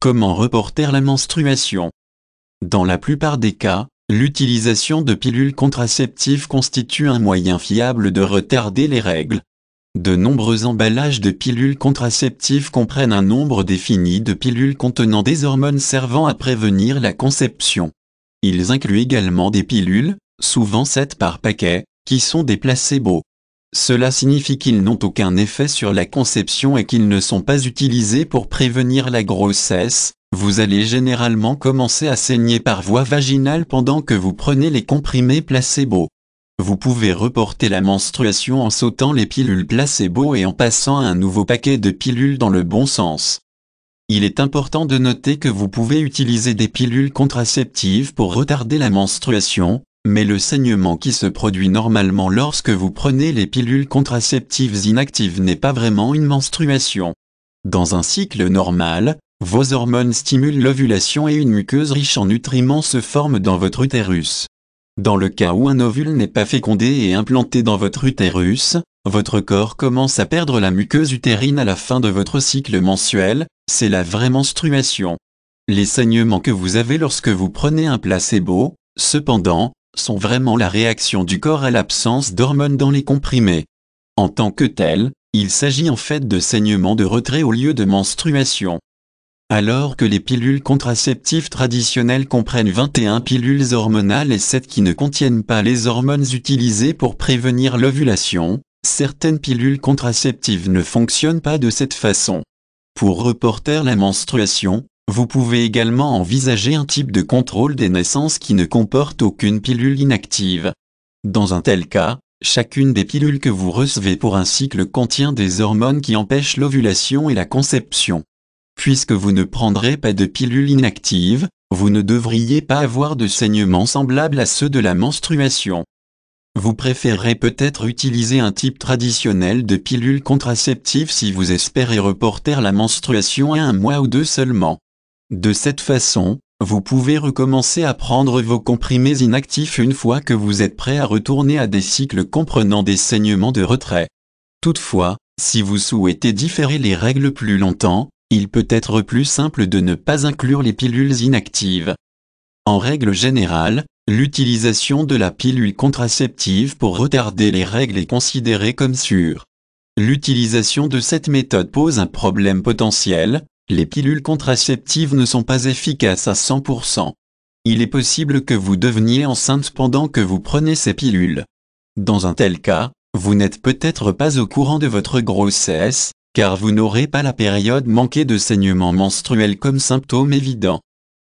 Comment reporter la menstruation Dans la plupart des cas, l'utilisation de pilules contraceptives constitue un moyen fiable de retarder les règles. De nombreux emballages de pilules contraceptives comprennent un nombre défini de pilules contenant des hormones servant à prévenir la conception. Ils incluent également des pilules, souvent 7 par paquet, qui sont des placebos. Cela signifie qu'ils n'ont aucun effet sur la conception et qu'ils ne sont pas utilisés pour prévenir la grossesse. Vous allez généralement commencer à saigner par voie vaginale pendant que vous prenez les comprimés placebo. Vous pouvez reporter la menstruation en sautant les pilules placebo et en passant un nouveau paquet de pilules dans le bon sens. Il est important de noter que vous pouvez utiliser des pilules contraceptives pour retarder la menstruation, mais le saignement qui se produit normalement lorsque vous prenez les pilules contraceptives inactives n'est pas vraiment une menstruation. Dans un cycle normal, vos hormones stimulent l'ovulation et une muqueuse riche en nutriments se forme dans votre utérus. Dans le cas où un ovule n'est pas fécondé et implanté dans votre utérus, votre corps commence à perdre la muqueuse utérine à la fin de votre cycle mensuel, c'est la vraie menstruation. Les saignements que vous avez lorsque vous prenez un placebo, cependant, sont vraiment la réaction du corps à l'absence d'hormones dans les comprimés. En tant que tel, il s'agit en fait de saignement de retrait au lieu de menstruation. Alors que les pilules contraceptives traditionnelles comprennent 21 pilules hormonales et 7 qui ne contiennent pas les hormones utilisées pour prévenir l'ovulation, certaines pilules contraceptives ne fonctionnent pas de cette façon. Pour reporter la menstruation, vous pouvez également envisager un type de contrôle des naissances qui ne comporte aucune pilule inactive. Dans un tel cas, chacune des pilules que vous recevez pour un cycle contient des hormones qui empêchent l'ovulation et la conception. Puisque vous ne prendrez pas de pilule inactive, vous ne devriez pas avoir de saignements semblables à ceux de la menstruation. Vous préférerez peut-être utiliser un type traditionnel de pilule contraceptive si vous espérez reporter la menstruation à un mois ou deux seulement. De cette façon, vous pouvez recommencer à prendre vos comprimés inactifs une fois que vous êtes prêt à retourner à des cycles comprenant des saignements de retrait. Toutefois, si vous souhaitez différer les règles plus longtemps, il peut être plus simple de ne pas inclure les pilules inactives. En règle générale, l'utilisation de la pilule contraceptive pour retarder les règles est considérée comme sûre. L'utilisation de cette méthode pose un problème potentiel, les pilules contraceptives ne sont pas efficaces à 100%. Il est possible que vous deveniez enceinte pendant que vous prenez ces pilules. Dans un tel cas, vous n'êtes peut-être pas au courant de votre grossesse, car vous n'aurez pas la période manquée de saignement menstruel comme symptôme évident.